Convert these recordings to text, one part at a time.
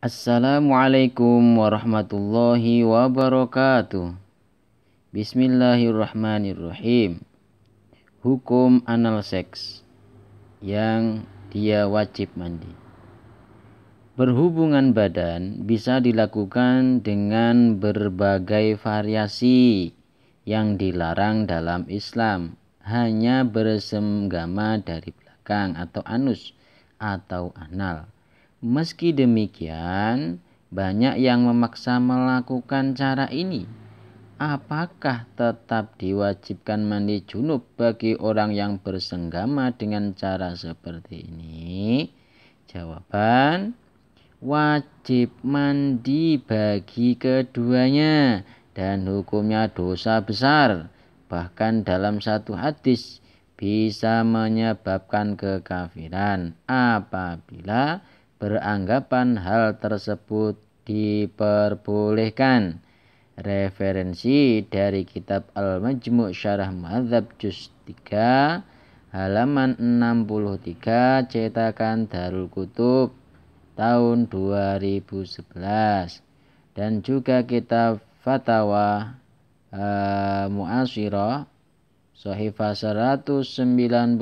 Assalamualaikum warahmatullahi wabarakatuh. Bismillahirrahmanirrahim. Hukum anal seks yang dia wajib mandi. Berhubungan badan bisa dilakukan dengan berbagai variasi yang dilarang dalam Islam, hanya bersenggama dari belakang atau anus atau anal Meski demikian, banyak yang memaksa melakukan cara ini. Apakah tetap diwajibkan mandi junub bagi orang yang bersenggama dengan cara seperti ini? Jawaban: wajib mandi bagi keduanya dan hukumnya dosa besar. Bahkan dalam satu hadis bisa menyebabkan kekafiran apabila beranggapan hal tersebut diperbolehkan. Referensi dari kitab Al-Majmu' Syarah Madhab Juz 3 halaman 63 cetakan Darul Kutub tahun 2011 dan juga kitab fatwa uh, eh, Mu'asyirah Sohifa 191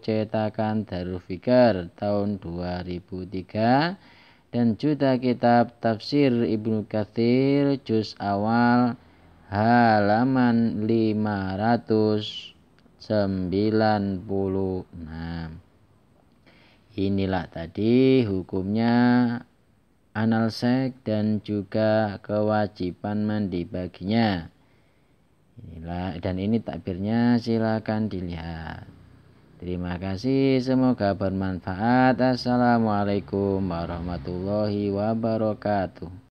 cetakan Darul Fikar tahun 2003 dan juta kitab tafsir Ibnu Katsir juz awal halaman 596. Inilah tadi hukumnya analsek dan juga kewajiban mandi baginya dan ini takbirnya silakan dilihat terima kasih semoga bermanfaat assalamualaikum warahmatullahi wabarakatuh